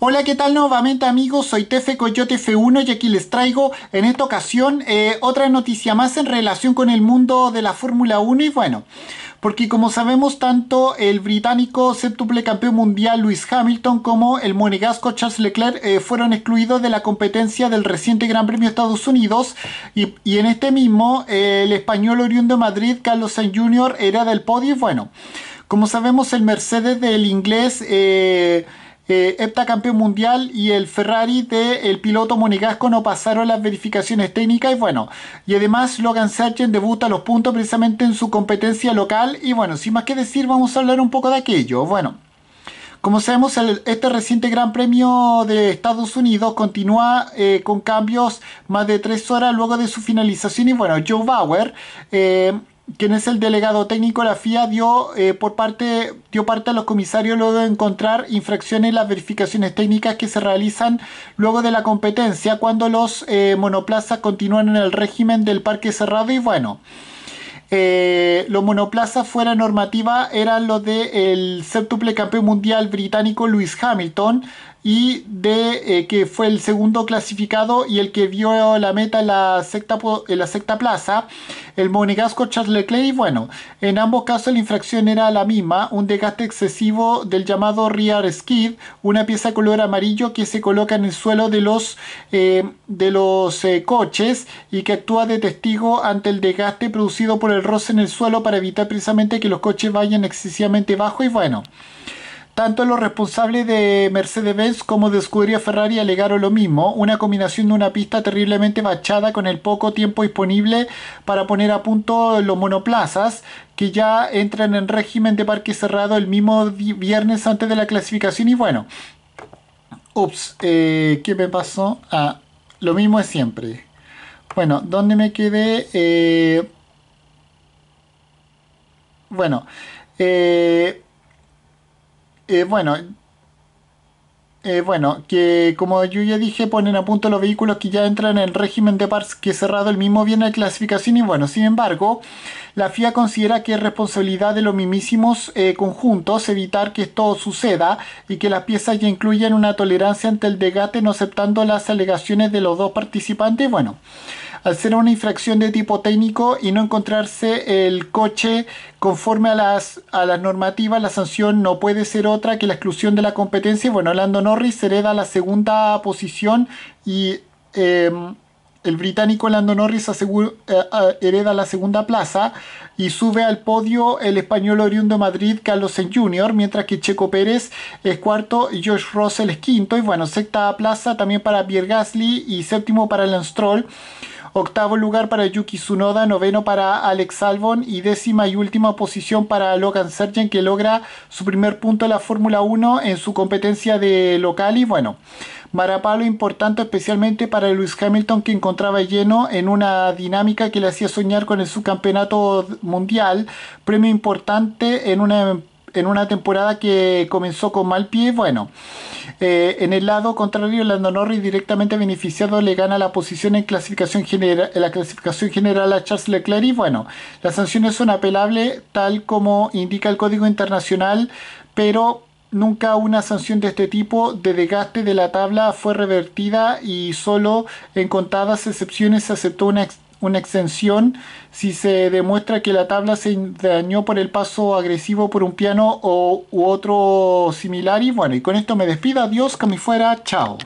Hola, ¿qué tal nuevamente amigos? Soy Tefe Coyote F1 y aquí les traigo en esta ocasión eh, otra noticia más en relación con el mundo de la Fórmula 1 y bueno, porque como sabemos tanto el británico séptuple campeón mundial Lewis Hamilton como el monegasco Charles Leclerc eh, fueron excluidos de la competencia del reciente Gran Premio de Estados Unidos y, en este mismo eh, el español oriundo de Madrid Carlos Sainz Jr. era del podio y bueno, como sabemos el Mercedes del inglés eh, heptacampeón mundial y el Ferrari del piloto monegasco no pasaron las verificaciones técnicas y bueno, y además Logan Sargent debuta los puntos precisamente en su competencia local y bueno, sin más que decir vamos a hablar un poco de aquello, bueno. Como sabemos, este reciente Gran Premio de Estados Unidos continúa eh, con cambios más de tres horas luego de su finalización y bueno, Joe Bauer eh, quien es el delegado técnico de la FIA, dio, eh, por parte, dio parte a los comisarios luego de encontrar infracciones en las verificaciones técnicas que se realizan luego de la competencia, cuando los eh, monoplazas continúan en el régimen del parque cerrado y bueno. Eh, los monoplazas fuera normativa eran los del de séptuple campeón mundial británico Lewis Hamilton y de eh, que fue el segundo clasificado y el que vio la meta en la sexta, plaza, el monegasco Charles Leclerc. bueno, en ambos casos la infracción era la misma, un desgaste excesivo del llamado rear skid, una pieza de color amarillo que se coloca en el suelo de los, eh, de los coches y que actúa de testigo ante el desgaste producido por el el roce en el suelo para evitar precisamente que los coches vayan excesivamente bajo y bueno. Tanto los responsables de Mercedes-Benz como de Scuderia Ferrari alegaron lo mismo, una combinación de una pista terriblemente bachada con el poco tiempo disponible para poner a punto los monoplazas, que ya entran en régimen de parque cerrado el mismo viernes antes de la clasificación y bueno. Ups, eh, ¿qué me pasó? Ah, lo mismo es siempre. Bueno, ¿dónde me quedé? Eh, bueno, eh, eh, bueno, eh, bueno, que como yo ya dije, ponen a punto los vehículos que ya entran en el régimen de que cerrado el mismo viene de clasificación y bueno, sin embargo, la FIA considera que es responsabilidad de los mismísimos eh, conjuntos evitar que esto suceda y que las piezas ya incluyan una tolerancia ante el desgaste no aceptando las alegaciones de los dos participantes. Bueno, al ser una infracción de tipo técnico y no encontrarse el coche conforme a las, a las normativas, la sanción no puede ser otra que la exclusión de la competencia. bueno, Lando Norris hereda la segunda posición y... Eh, el británico Lando Norris eh, ah, hereda la segunda plaza y sube al podio el español oriundo de Madrid Carlos Sainz Jr., mientras que Checo Pérez es cuarto y Josh Russell es quinto. Y bueno, sexta plaza también para Pierre Gasly y séptimo para Lance Stroll octavo lugar para Yuki Tsunoda, noveno para Alex Albon y décima y última posición para Logan Sergent que logra su primer punto en la Fórmula 1 en su competencia de local y bueno, marapalo importante especialmente para Lewis Hamilton que encontraba lleno en una dinámica que le hacía soñar con el subcampeonato mundial, premio importante en una en una temporada que comenzó con mal pie, bueno, eh, en el lado contrario, Lando Norris directamente beneficiado le gana la posición en clasificación general, la clasificación general a Charles Leclerc y bueno, las sanciones son apelables tal como indica el Código Internacional, pero nunca una sanción de este tipo de desgaste de la tabla fue revertida y solo en contadas excepciones se aceptó una una exención si se demuestra que la tabla se dañó por el paso agresivo por un piano o, u otro similar. Y bueno, y con esto me despido. Adiós, que me fuera. Chao.